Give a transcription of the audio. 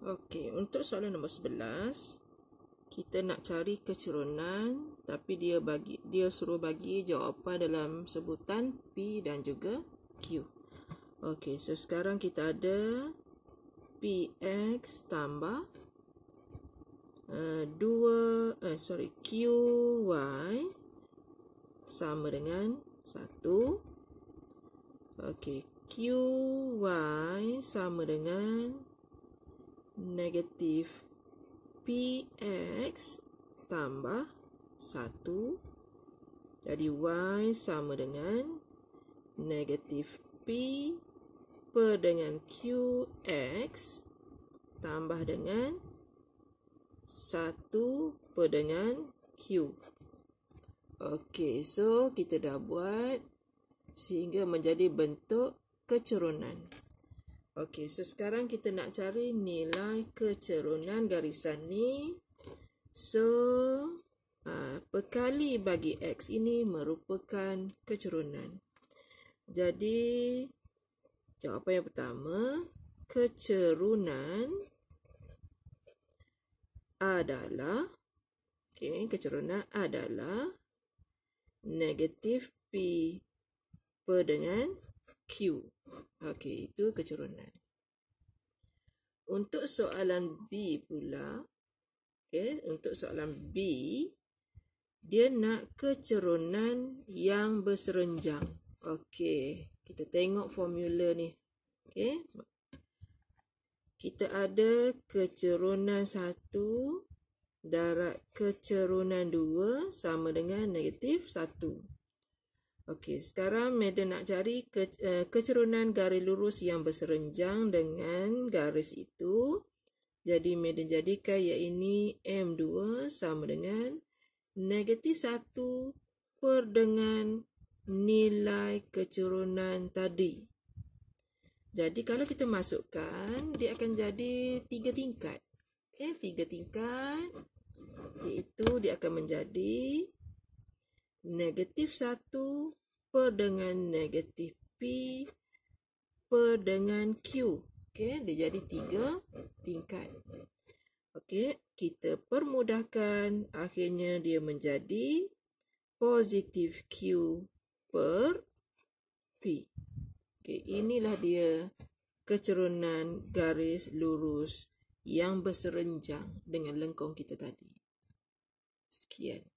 Okey, untuk soalan nombor 11, kita nak cari kecerunan tapi dia bagi dia suruh bagi jawapan dalam sebutan P dan juga Q. Okey, so sekarang kita ada PX tambah uh, 2, uh, sorry, QY sama dengan 1. Okey, QY sama dengan 2 negatif px tambah 1 jadi y sama dengan negatif p per dengan qx tambah dengan 1 per dengan q Okey, so kita dah buat sehingga menjadi bentuk kecerunan. Okey, so sekarang kita nak cari nilai kecerunan garisan ni. So, ha, perkali bagi X ini merupakan kecerunan. Jadi, jawapan yang pertama, kecerunan adalah, okey, kecerunan adalah negatif P per dengan Q. Okey, itu kecerunan. Untuk soalan B pula, okey, untuk soalan B dia nak kecerunan yang berserenjang. Okey, kita tengok formula ni. Okey. Kita ada kecerunan 1 darab kecerunan 2 sama dengan negatif Okey, sekarang Madam nak cari ke, uh, eh, kecerunan garis lurus yang berserenjang dengan garis itu. Jadi, Madam jadikan iaitu ini M2 sama dengan negatif 1 per dengan nilai kecerunan tadi. Jadi, kalau kita masukkan, dia akan jadi tiga tingkat. Eh tiga tingkat iaitu dia akan menjadi negatif 1 Per dengan negatif P per dengan Q okay, Dia jadi tiga tingkat okay, Kita permudahkan Akhirnya dia menjadi Positif Q per P okay, Inilah dia kecerunan garis lurus yang berserenjang dengan lengkung kita tadi. Sekian.